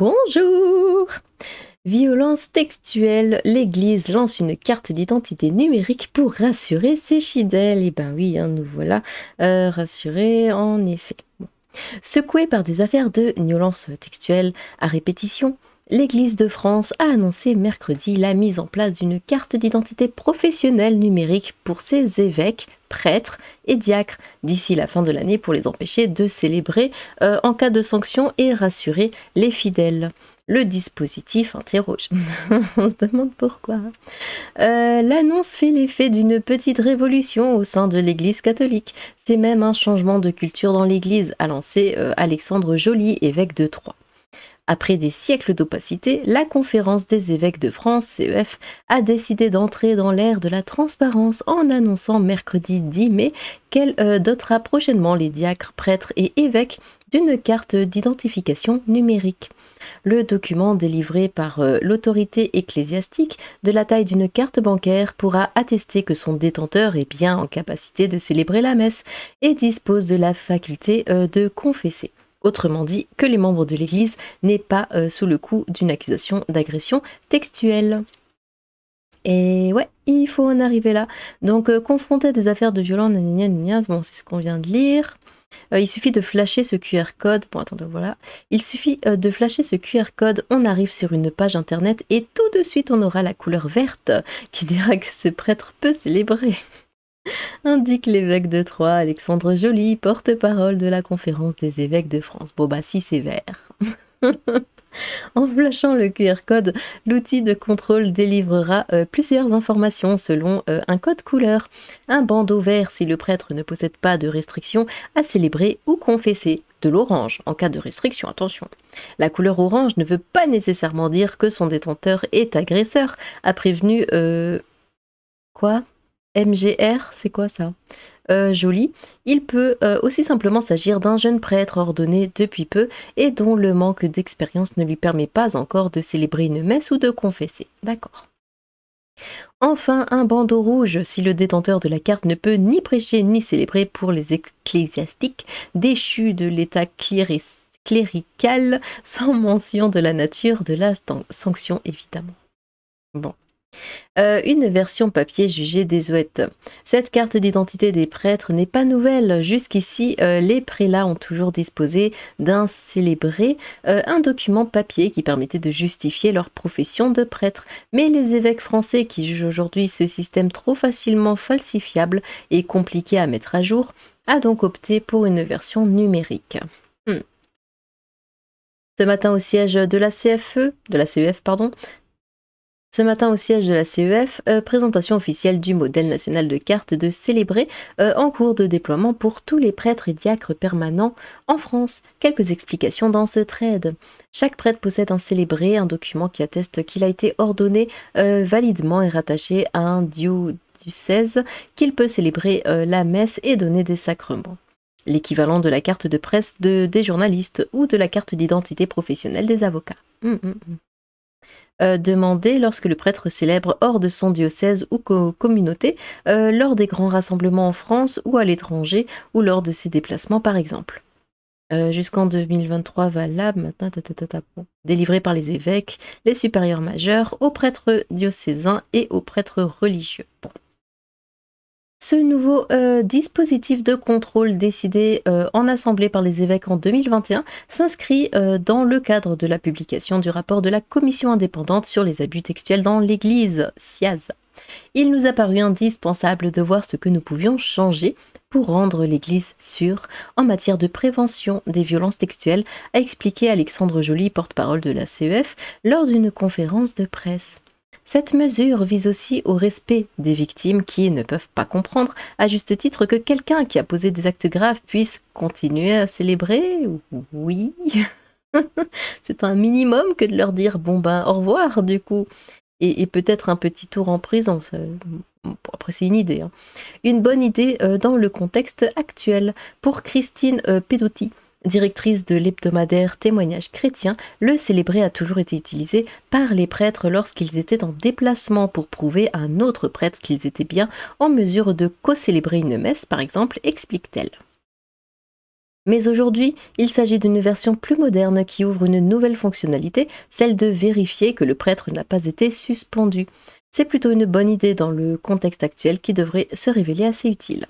Bonjour Violence textuelle, l'Église lance une carte d'identité numérique pour rassurer ses fidèles. Et eh ben oui, hein, nous voilà euh, rassurés en effet. Secoués par des affaires de violence textuelle à répétition, l'Église de France a annoncé mercredi la mise en place d'une carte d'identité professionnelle numérique pour ses évêques, prêtres et diacres d'ici la fin de l'année pour les empêcher de célébrer euh, en cas de sanction et rassurer les fidèles. Le dispositif interroge. On se demande pourquoi. Euh, l'annonce fait l'effet d'une petite révolution au sein de l'Église catholique. C'est même un changement de culture dans l'Église, a lancé euh, Alexandre Joly, évêque de Troyes. Après des siècles d'opacité, la Conférence des évêques de France, CEF, a décidé d'entrer dans l'ère de la transparence en annonçant mercredi 10 mai qu'elle euh, dotera prochainement les diacres, prêtres et évêques d'une carte d'identification numérique. Le document délivré par euh, l'autorité ecclésiastique de la taille d'une carte bancaire pourra attester que son détenteur est bien en capacité de célébrer la messe et dispose de la faculté euh, de confesser autrement dit que les membres de l'Église n'aient pas euh, sous le coup d'une accusation d'agression textuelle. Et ouais, il faut en arriver là. Donc, confronté euh, confronter à des affaires de violence, bon, c'est ce qu'on vient de lire. Euh, il suffit de flasher ce QR code. Bon, attendez, voilà. Il suffit de flasher ce QR code. On arrive sur une page internet et tout de suite, on aura la couleur verte qui dira que ce prêtre peut célébrer indique l'évêque de Troyes, Alexandre Joly, porte-parole de la conférence des évêques de France. Bon bah si sévère. En flashant le QR code, l'outil de contrôle délivrera euh, plusieurs informations selon euh, un code couleur, un bandeau vert si le prêtre ne possède pas de restriction à célébrer ou confesser, de l'orange en cas de restriction, attention. La couleur orange ne veut pas nécessairement dire que son détenteur est agresseur, a prévenu... Euh, quoi MGR, c'est quoi ça euh, Joli. Il peut euh, aussi simplement s'agir d'un jeune prêtre ordonné depuis peu et dont le manque d'expérience ne lui permet pas encore de célébrer une messe ou de confesser. D'accord. Enfin, un bandeau rouge, si le détenteur de la carte ne peut ni prêcher ni célébrer pour les ecclésiastiques déchus de l'état clérical, sans mention de la nature de la sanction évidemment. Bon, euh, une version papier jugée désuète. Cette carte d'identité des prêtres n'est pas nouvelle. Jusqu'ici, euh, les prélats ont toujours disposé d'un célébré, euh, un document papier qui permettait de justifier leur profession de prêtre. Mais les évêques français, qui jugent aujourd'hui ce système trop facilement falsifiable et compliqué à mettre à jour, a donc opté pour une version numérique. Hmm. Ce matin au siège de la CFE, de la CEF, pardon, ce matin au siège de la CEF, euh, présentation officielle du modèle national de carte de célébré euh, en cours de déploiement pour tous les prêtres et diacres permanents en France. Quelques explications dans ce trade. Chaque prêtre possède un célébré, un document qui atteste qu'il a été ordonné euh, validement et rattaché à un dieu du 16, qu'il peut célébrer la messe et donner des sacrements l'équivalent de la carte de presse de, des journalistes ou de la carte d'identité professionnelle des avocats. Hum, hum, hum. Euh, demandé lorsque le prêtre célèbre hors de son diocèse ou communauté, euh, lors des grands rassemblements en France ou à l'étranger, ou lors de ses déplacements par exemple. Euh, jusqu'en 2023 valable délivré par les évêques, les supérieurs majeurs, aux prêtres diocésains et aux prêtres religieux. Ce nouveau euh, dispositif de contrôle décidé euh, en assemblée par les évêques en 2021 s'inscrit euh, dans le cadre de la publication du rapport de la commission indépendante sur les abus textuels dans l'Église, SIAZ. Il nous a paru indispensable de voir ce que nous pouvions changer pour rendre l'Église sûre en matière de prévention des violences textuelles, a expliqué Alexandre Joly, porte-parole de la CEF, lors d'une conférence de presse. Cette mesure vise aussi au respect des victimes qui ne peuvent pas comprendre, à juste titre, que quelqu'un qui a posé des actes graves puisse continuer à célébrer. Oui. C'est un minimum que de leur dire bon ben au revoir du coup et, peut-être un petit tour en prison. après, c'est une idée. Hein. Une bonne idée euh, dans le contexte actuel. Pour Christine euh, Pedouti. Pedotti, Directrice de l'hebdomadaire Témoignage chrétien, le célébré a toujours été utilisé par les prêtres lorsqu'ils étaient en déplacement pour prouver à un autre prêtre qu'ils étaient bien en mesure de co-célébrer une messe, par exemple, explique-t-elle. Mais aujourd'hui, il s'agit d'une version plus moderne qui ouvre une nouvelle fonctionnalité, celle de vérifier que le prêtre n'a pas été suspendu. C'est plutôt une bonne idée dans le contexte actuel qui devrait se révéler assez utile.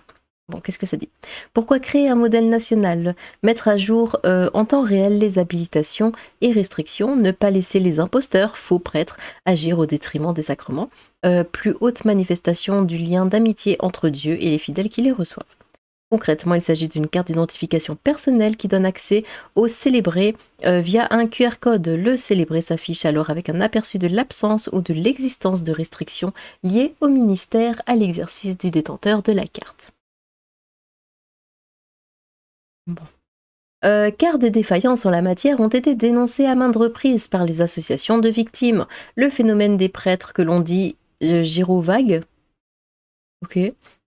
Bon, qu'est-ce que ça dit Pourquoi créer un modèle national Mettre à jour euh, en temps réel les habilitations et restrictions, ne pas laisser les imposteurs, faux prêtres, agir au détriment des sacrements, euh, plus haute manifestation du lien d'amitié entre Dieu et les fidèles qui les reçoivent. Concrètement, il s'agit d'une carte d'identification personnelle qui donne accès aux célébrés euh, via un QR code. Le célébré s'affiche alors avec un aperçu de l'absence ou de l'existence de restrictions liées au ministère à l'exercice du détenteur de la carte. Euh, car des défaillances en la matière ont été dénoncées à maintes reprises par les associations de victimes. Le phénomène des prêtres que l'on dit euh,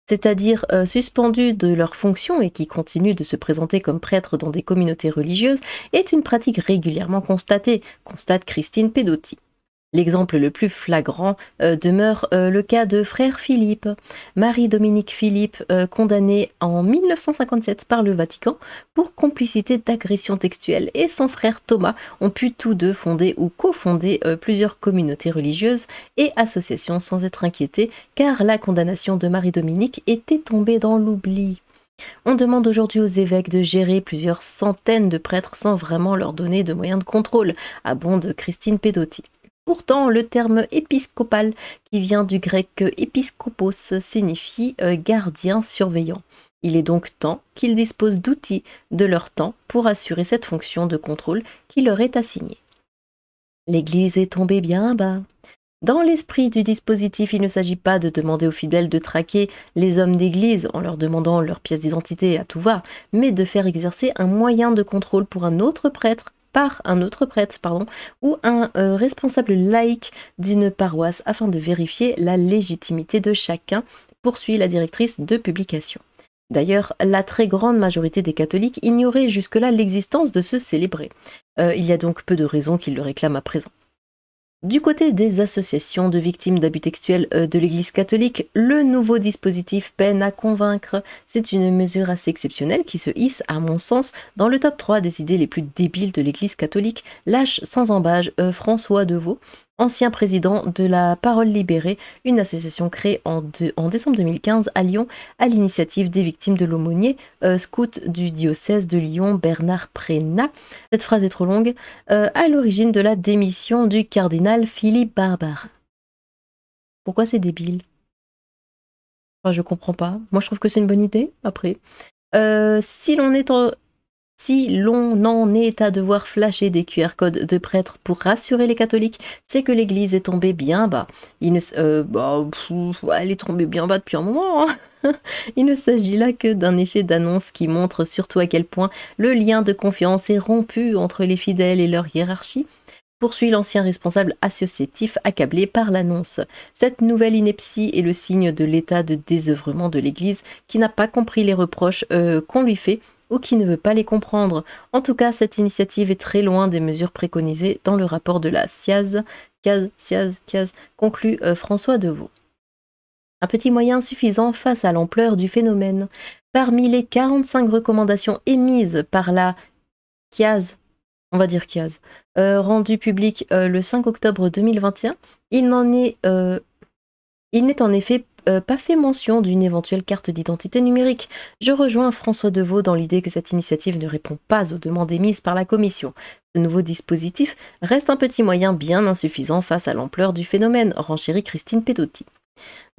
c'est-à-dire euh, suspendus de leurs fonctions et qui continuent de se présenter comme prêtres dans des communautés religieuses, est une pratique régulièrement constatée, constate Christine Pedotti. L'exemple le plus flagrant euh, demeure euh, le cas de frère Philippe. Marie-Dominique Philippe, condamné euh, condamnée en 1957 par le Vatican pour complicité d'agression textuelle, et son frère Thomas ont pu tous deux fonder ou cofonder plusieurs communautés religieuses et associations sans être inquiétés, car la condamnation de Marie-Dominique était tombée dans l'oubli. On demande aujourd'hui aux évêques de gérer plusieurs centaines de prêtres sans vraiment leur donner de moyens de contrôle, de Christine Pédotti. Pourtant, le terme épiscopal, qui vient du grec épiscopos, signifie euh, gardien surveillant. Il est donc temps qu'ils disposent d'outils de leur temps pour assurer cette fonction de contrôle qui leur est assignée. L'Église est tombée bien bas. Dans l'esprit du dispositif, il ne s'agit pas de demander aux fidèles de traquer les hommes d'Église en leur demandant leur pièce d'identité à tout va, mais de faire exercer un moyen de contrôle pour un autre prêtre par un autre prêtre pardon, ou un euh, responsable laïque d'une paroisse afin de vérifier la légitimité de chacun, poursuit la directrice de publication. D'ailleurs, la très grande majorité des catholiques ignorait jusque-là l'existence de ce célébré. Euh, il y a donc peu de raisons qu'ils le réclament à présent. Du côté des associations de victimes d'abus textuels euh, de l'Église catholique, le nouveau dispositif peine à convaincre. C'est une mesure assez exceptionnelle qui se hisse, à mon sens, dans le top 3 des idées les plus débiles de l'Église catholique, lâche sans embâge euh, François Deveau, ancien président de la Parole Libérée, une association créée en, décembre 2015 à Lyon à l'initiative des victimes de l'aumônier, euh, scout du diocèse de Lyon Bernard Prénat. Cette phrase est trop longue. Euh, à l'origine de la démission du cardinal Philippe Barbar. Pourquoi c'est débile Je je comprends pas. Moi, je trouve que c'est une bonne idée, après. Euh, si l'on est en, si l'on en est à devoir flasher des QR codes de prêtres pour rassurer les catholiques, c'est que l'Église est tombée bien bas. Il ne, euh, bah, elle est tombée bien bas depuis un moment. Hein. il ne s'agit là que d'un effet d'annonce qui montre surtout à quel point le lien de confiance est rompu entre les fidèles et leur hiérarchie, poursuit l'ancien responsable associatif accablé par l'annonce. Cette nouvelle ineptie est le signe de l'état de désœuvrement de l'Église qui n'a pas compris les reproches euh, qu'on lui fait ou qui ne veut pas les comprendre. En tout cas, cette initiative est très loin des mesures préconisées dans le rapport de la CIAZ, CIAZ, CIAZ, conclut euh, François Deveau. Un petit moyen suffisant face à l'ampleur du phénomène. Parmi les 45 recommandations émises par la CIAZ, on va dire CIAZ, euh, rendues publiques euh, le 5 octobre 2021, il n'en est euh, il n'est en effet euh, pas fait mention d'une éventuelle carte d'identité numérique. Je rejoins François Deveau dans l'idée que cette initiative ne répond pas aux demandes émises par la Commission. Ce nouveau dispositif reste un petit moyen bien insuffisant face à l'ampleur du phénomène, renchérit Christine Pedotti.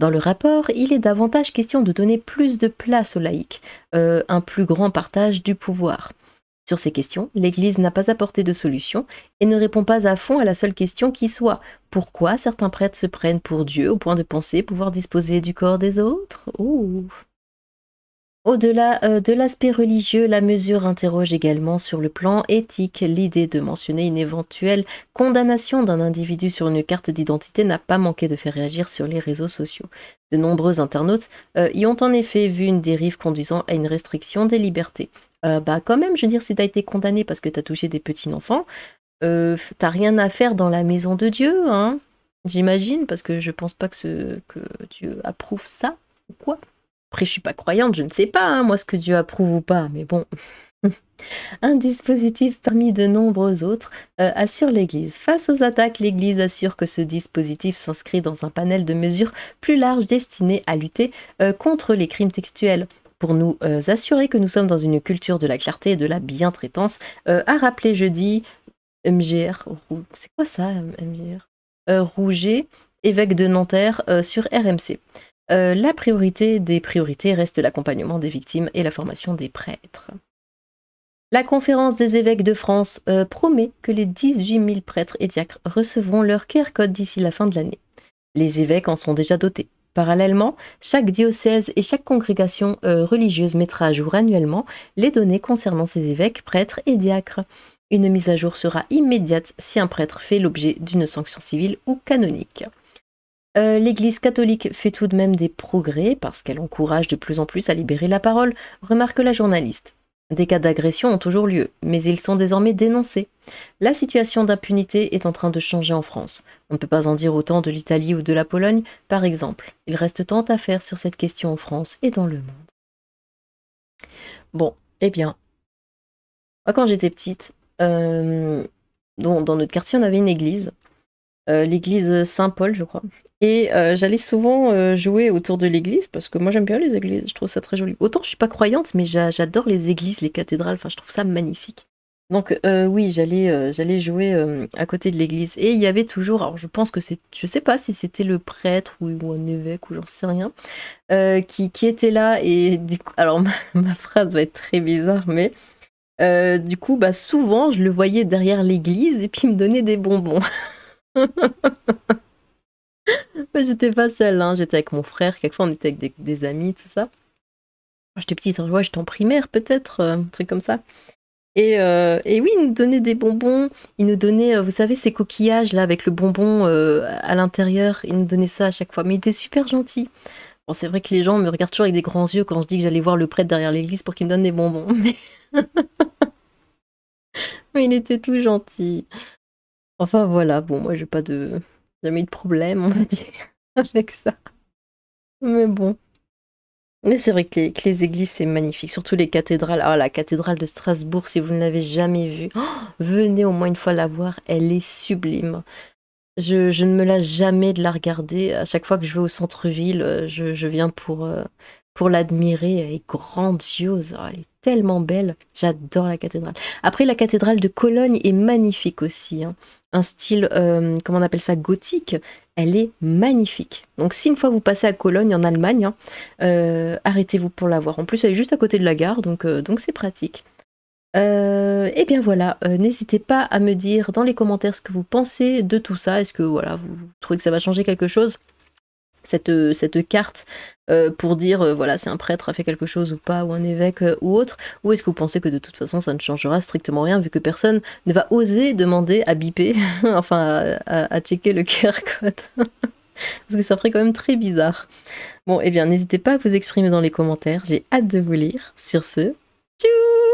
Dans le rapport, il est davantage question de donner plus de place aux laïcs, euh, un plus grand partage du pouvoir. Sur ces questions, l'Église n'a pas apporté de solution et ne répond pas à fond à la seule question qui soit pourquoi certains prêtres se prennent pour Dieu au point de penser pouvoir disposer du corps des autres Au-delà euh, de l'aspect religieux, la mesure interroge également sur le plan éthique. L'idée de mentionner une éventuelle condamnation d'un individu sur une carte d'identité n'a pas manqué de faire réagir sur les réseaux sociaux. De nombreux internautes euh, y ont en effet vu une dérive conduisant à une restriction des libertés. Euh, bah quand même, je veux dire, si t'as été condamné parce que t'as touché des petits enfants, euh, t'as rien à faire dans la maison de Dieu, hein J'imagine, parce que je pense pas que, que Dieu approuve ça ou quoi. Après, je suis pas croyante, je ne sais pas, hein, moi, ce que Dieu approuve ou pas, mais bon. Un dispositif parmi de nombreux autres euh, assure l'Église. Face aux attaques, l'Église assure que ce dispositif s'inscrit dans un panel de mesures plus large destiné à lutter contre les crimes textuels pour nous euh, assurer que nous sommes dans une culture de la clarté et de la bientraitance, a euh, rappelé jeudi MGR, c'est quoi ça euh, Rouget, évêque de Nanterre, sur RMC. la priorité des priorités reste l'accompagnement des victimes et la formation des prêtres. La conférence des évêques de France promet que les 18 000 prêtres et diacres recevront leur QR code d'ici la fin de l'année. Les évêques en sont déjà dotés. Parallèlement, chaque diocèse et chaque congrégation euh, religieuse mettra à jour annuellement les données concernant ses évêques, prêtres et diacres. Une mise à jour sera immédiate si un prêtre fait l'objet d'une sanction civile ou canonique. Euh, L'Église catholique fait tout de même des progrès parce qu'elle encourage de plus en plus à libérer la parole, remarque la journaliste. Des cas d'agression ont toujours lieu, mais ils sont désormais dénoncés. La situation d'impunité est en train de changer en France. On ne peut pas en dire autant de l'Italie ou de la Pologne, par exemple. Il reste tant à faire sur cette question en France et dans le monde. Bon, eh bien, quand j'étais petite, euh, dans notre quartier on avait une église euh, l'église Saint-Paul, je crois. Et euh, j'allais souvent euh, jouer autour de l'église, parce que moi j'aime bien les églises, je trouve ça très joli. Autant je suis pas croyante, mais j'adore les églises, les cathédrales, enfin je trouve ça magnifique. Donc oui, j'allais j'allais jouer à côté de l'église. Et il y avait toujours, alors je pense que c'est, je sais pas si c'était le prêtre ou, un évêque ou j'en sais rien, qui, qui, était là. Et du coup, alors ma, phrase va être très bizarre, mais du coup, bah, souvent je le voyais derrière l'église et puis il me donnait des bonbons. Mais j'étais pas seule, hein. j'étais avec mon frère, quelquefois on était avec des, amis, tout ça. J'étais petite, ouais, j'étais en primaire peut-être, euh, un truc comme ça. Et, euh, oui, il nous donnait des bonbons, il nous donnait, euh, vous savez, ces coquillages là avec le bonbon à l'intérieur, il nous donnait ça à chaque fois, mais il était super gentil. Bon, c'est vrai que les gens me regardent toujours avec des grands yeux quand je dis que j'allais voir le prêtre derrière l'église pour qu'il me donne des bonbons, mais il était tout gentil. Enfin voilà, bon, moi j'ai pas de. jamais eu de problème, on va dire, avec ça. Mais bon. Mais c'est vrai que les, églises, c'est magnifique, surtout les cathédrales. oh la cathédrale de Strasbourg, si vous ne l'avez jamais vue, oh, venez au moins une fois la voir, elle est sublime. Je, ne me lasse jamais de la regarder. À chaque fois que je vais au centre-ville, euh, je, viens pour, euh, pour l'admirer. Elle est grandiose, ah, elle est tellement belle. J'adore la cathédrale. Après, la cathédrale de Cologne est magnifique aussi. Hein un style, euh, comment on appelle ça, gothique, elle est magnifique. Donc si une fois vous passez à Cologne en Allemagne, hein, euh, arrêtez-vous pour la voir. En plus, elle est juste à côté de la gare, donc euh, donc c'est pratique. et bien voilà, n'hésitez pas à me dire dans les commentaires ce que vous pensez de tout ça. Est-ce que voilà, vous trouvez que ça va changer quelque chose euh, cette, carte euh, pour dire euh, voilà si un prêtre a fait quelque chose ou pas ou un évêque ou autre ou est-ce que vous pensez que de toute façon ça ne changera strictement rien vu que personne ne va oser demander à bipper, enfin à, checker le QR code parce que ça ferait quand même très bizarre bon et eh bien n'hésitez pas à vous exprimer dans les commentaires j'ai hâte de vous lire sur ce tchou